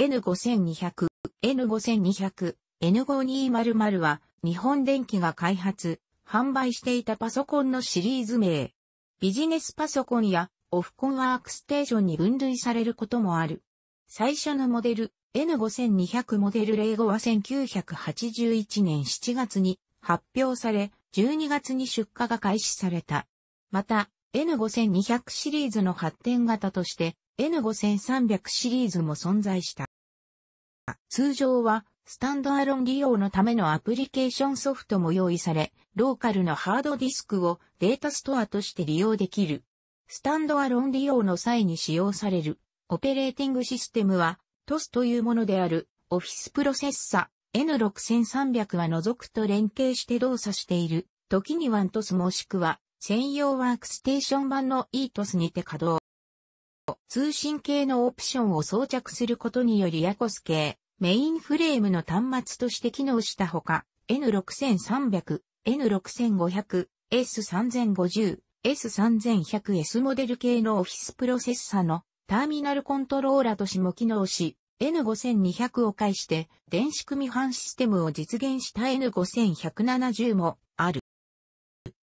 N5200、N5200、N5200 は日本電機が開発、販売していたパソコンのシリーズ名。ビジネスパソコンやオフコンワークステーションに分類されることもある。最初のモデル N5200 モデル05は1981年7月に発表され、12月に出荷が開始された。また、N5200 シリーズの発展型として、N5300 シリーズも存在した。通常は、スタンドアロン利用のためのアプリケーションソフトも用意され、ローカルのハードディスクをデータストアとして利用できる。スタンドアロン利用の際に使用されるオペレーティングシステムは TOS というものであるオフィスプロセッサ N6300 は除くと連携して動作している時に 1TOS もしくは専用ワークステーション版の ETOS にて稼働。通信系のオプションを装着することによりヤコス系、メインフレームの端末として機能したほか、N6300、N6500、S3050、S3100、S モデル系のオフィスプロセッサのターミナルコントローラーとしても機能し、N5200 を介して電子組版システムを実現した N5170 もある。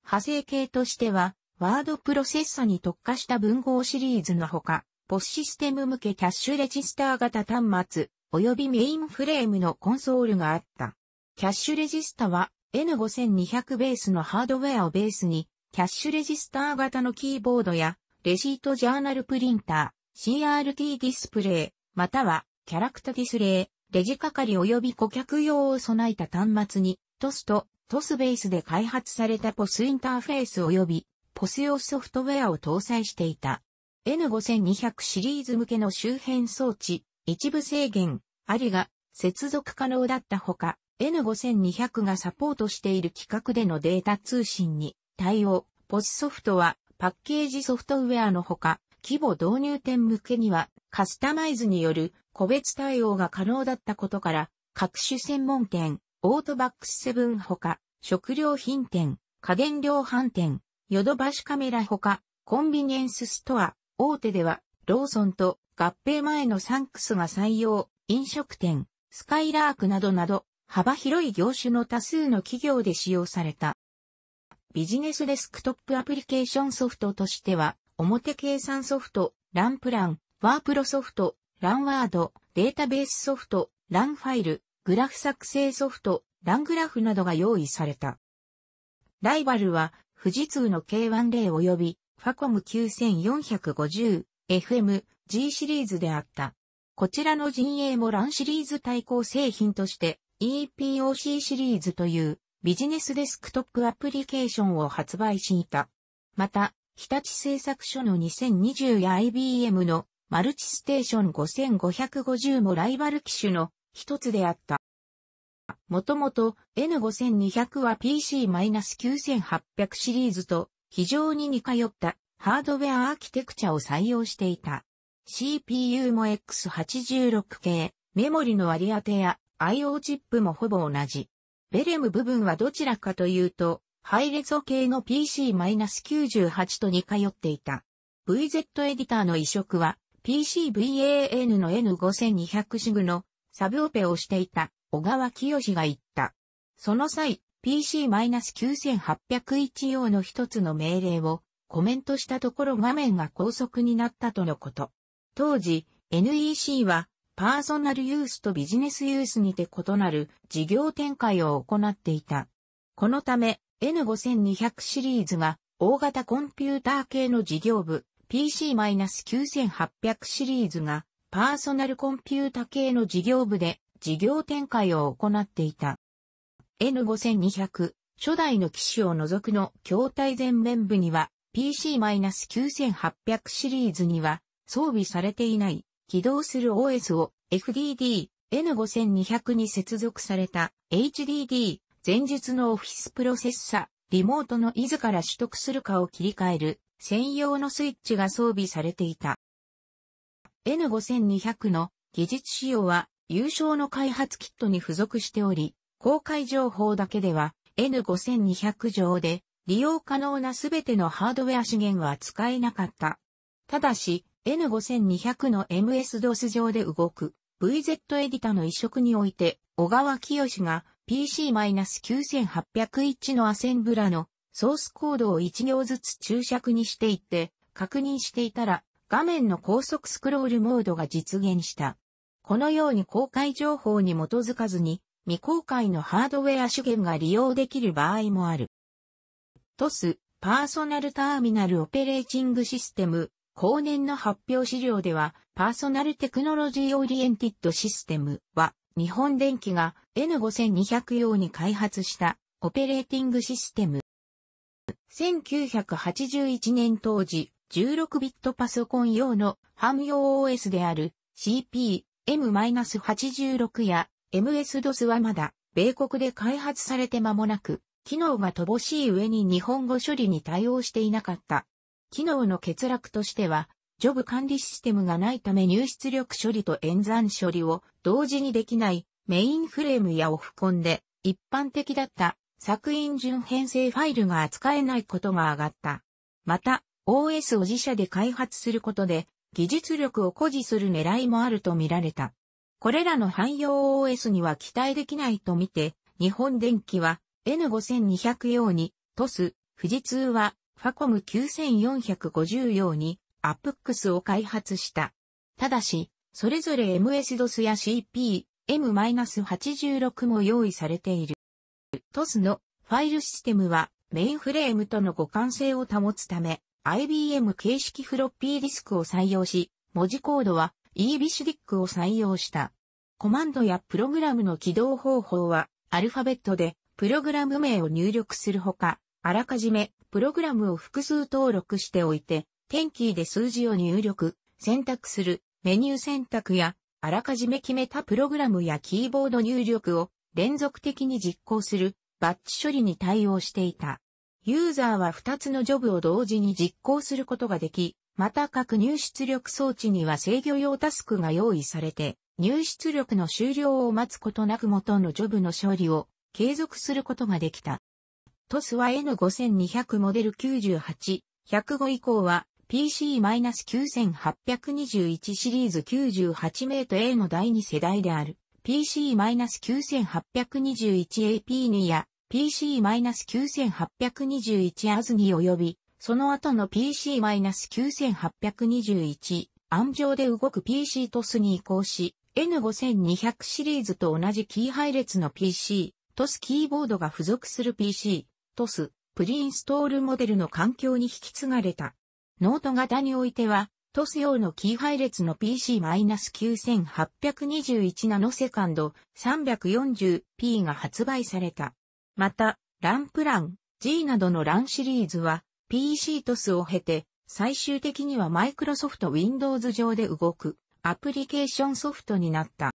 派生系としてはワードプロセッサに特化した文豪シリーズのほか、ポスシステム向けキャッシュレジスター型端末、及びメインフレームのコンソールがあった。キャッシュレジスタは N5200 ベースのハードウェアをベースに、キャッシュレジスター型のキーボードや、レシートジャーナルプリンター、CRT ディスプレイ、または、キャラクタディスレイ、レジ係及び顧客用を備えた端末に、トスとトスベースで開発されたポスインターフェース及びポス用ソフトウェアを搭載していた。N5200 シリーズ向けの周辺装置、一部制限、ありが接続可能だったほか、N5200 がサポートしている規格でのデータ通信に対応。ポスソフトはパッケージソフトウェアのほか、規模導入店向けにはカスタマイズによる個別対応が可能だったことから、各種専門店、オートバックスセブンほか、食料品店、家電量販店、ヨドバシカメラほか、コンビニエンスストア、大手では、ローソンと合併前のサンクスが採用、飲食店、スカイラークなどなど、幅広い業種の多数の企業で使用された。ビジネスデスクトップアプリケーションソフトとしては、表計算ソフト、ランプラン、ワープロソフト、ランワード、データベースソフト、ランファイル、グラフ作成ソフト、ラングラフなどが用意された。ライバルは富士通の K10 及びファコム 9450FM G シリーズであった。こちらの陣営もランシリーズ対抗製品として EPOC シリーズというビジネスデスクトップアプリケーションを発売していた。また、日立製作所の2020や IBM のマルチステーション5550もライバル機種の一つであった。もともと N5200 は PC-9800 シリーズと非常に似通ったハードウェアアーキテクチャを採用していた。CPU も X86 系、メモリの割り当てや IO チップもほぼ同じ。ベレム部分はどちらかというと、ハイレゾ系の PC-98 と似通っていた。VZ エディターの移植は PCVAN の N5200 シグのサブオペをしていた小川清が言った。その際、PC-9801 用の一つの命令をコメントしたところ画面が高速になったとのこと。当時、NEC はパーソナルユースとビジネスユースにて異なる事業展開を行っていた。このため N5200 シリーズが大型コンピューター系の事業部 PC-9800 シリーズがパーソナルコンピュータ系の事業部で事業展開を行っていた。N5200、初代の機種を除くの筐体前面部には、PC-9800 シリーズには装備されていない起動する OS を FDD N5200 に接続された HDD 前述のオフィスプロセッサリモートのいずから取得するかを切り替える専用のスイッチが装備されていた。N5200 の技術仕様は優勝の開発キットに付属しており、公開情報だけでは N5200 上で利用可能なすべてのハードウェア資源は使えなかった。ただし、N5200 の MS-DOS 上で動く VZ エディタの移植において、小川清が PC-9801 のアセンブラのソースコードを1行ずつ注釈にしていって、確認していたら、画面の高速スクロールモードが実現した。このように公開情報に基づかずに、未公開のハードウェア資源が利用できる場合もある。TOS、パーソナルターミナルオペレーティングシステム、後年の発表資料では、パーソナルテクノロジーオリエンティッドシステムは、日本電機が N5200 用に開発したオペレーティングシステム。1981年当時、16ビットパソコン用の汎用 OS である CP M-86 や MS-DOS はまだ米国で開発されて間もなく、機能が乏しい上に日本語処理に対応していなかった。機能の欠落としては、ジョブ管理システムがないため入出力処理と演算処理を同時にできないメインフレームやオフコンで一般的だった作品順編成ファイルが扱えないことが上がった。また、OS を自社で開発することで技術力を誇示する狙いもあるとみられた。これらの汎用 OS には期待できないとみて、日本電機は N5200 用に、トス、富士通はファコム9450用にアップックスを開発した。ただし、それぞれ MS-DOS や CP、M-86 も用意されている。トスのファイルシステムはメインフレームとの互換性を保つため、IBM 形式フロッピーディスクを採用し、文字コードは EBCDIC を採用した。コマンドやプログラムの起動方法は、アルファベットで、プログラム名を入力するほか、あらかじめ、プログラムを複数登録しておいて、点キーで数字を入力、選択する、メニュー選択や、あらかじめ決めたプログラムやキーボード入力を連続的に実行する、バッチ処理に対応していた。ユーザーは2つのジョブを同時に実行することができ、また各入出力装置には制御用タスクが用意されて、入出力の終了を待つことなく元のジョブの処理を継続することができた。トスは N5200 モデル98、105以降は PC-9821 シリーズ98メート A の第2世代である PC-9821AP2 や PC-9821 アズに及び、その後の PC-9821 暗上で動く PC トスに移行し、N5200 シリーズと同じキー配列の PC、トスキーボードが付属する PC、トス、プリインストールモデルの環境に引き継がれた。ノート型においては、トス用のキー配列の PC-9821 ナノセカンド 340p が発売された。また、ランプラン、G などのランシリーズは PC トスを経て最終的にはマイクロソフト Windows 上で動くアプリケーションソフトになった。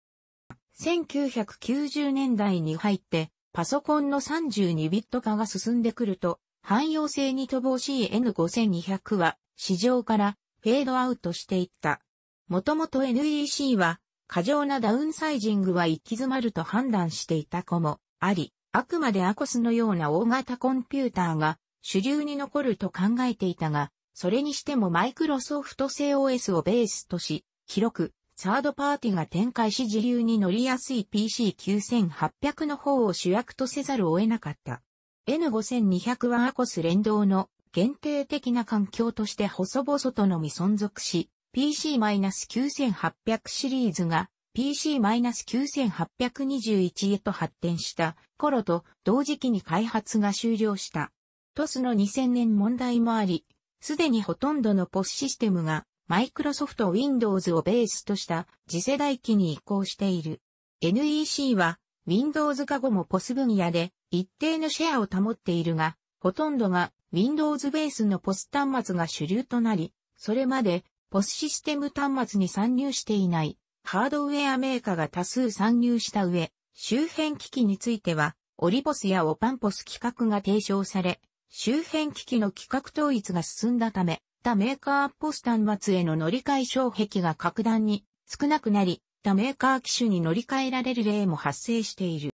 1990年代に入ってパソコンの32ビット化が進んでくると汎用性に乏しい N5200 は市場からフェードアウトしていった。もともと NEC は過剰なダウンサイジングは行き詰まると判断していた子もあり、あくまでアコスのような大型コンピューターが主流に残ると考えていたが、それにしてもマイクロソフト製 OS をベースとし、広くサードパーティが展開し自流に乗りやすい PC9800 の方を主役とせざるを得なかった。N5200 はアコス連動の限定的な環境として細々とのみ存続し、PC-9800 シリーズが PC-9821 へと発展した頃と同時期に開発が終了した。トスの2000年問題もあり、すでにほとんどの POS システムがマイクロソフト Windows をベースとした次世代機に移行している。NEC は Windows 化後も POS 分野で一定のシェアを保っているが、ほとんどが Windows ベースの POS 端末が主流となり、それまで POS システム端末に参入していないハードウェアメーカーが多数参入した上、周辺機器については、オリボスやオパンポス規格が提唱され、周辺機器の規格統一が進んだため、他メーカーポス端末への乗り換え障壁が格段に少なくなり、他メーカー機種に乗り換えられる例も発生している。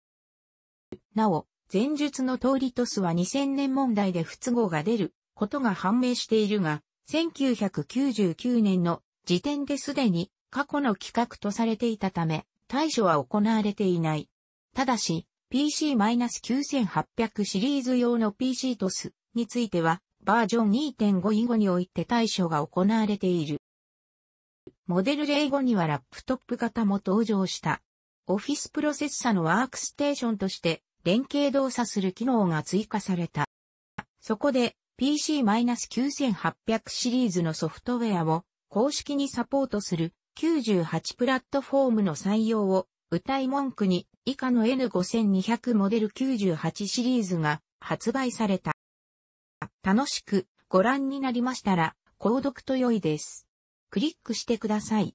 なお、前述の通りトスは2000年問題で不都合が出ることが判明しているが、1999年の時点ですでに過去の規格とされていたため、対処は行われていない。ただし、PC-9800 シリーズ用の PC トスについては、バージョン2.5以後において対処が行われている。モデル例後にはラップトップ型も登場した。オフィスプロセッサのワークステーションとして連携動作する機能が追加された。そこで PC-9800 シリーズのソフトウェアを公式にサポートする98プラットフォームの採用を、歌い文句に以下の N5200 モデル98シリーズが発売された。楽しくご覧になりましたら、購読と良いです。クリックしてください。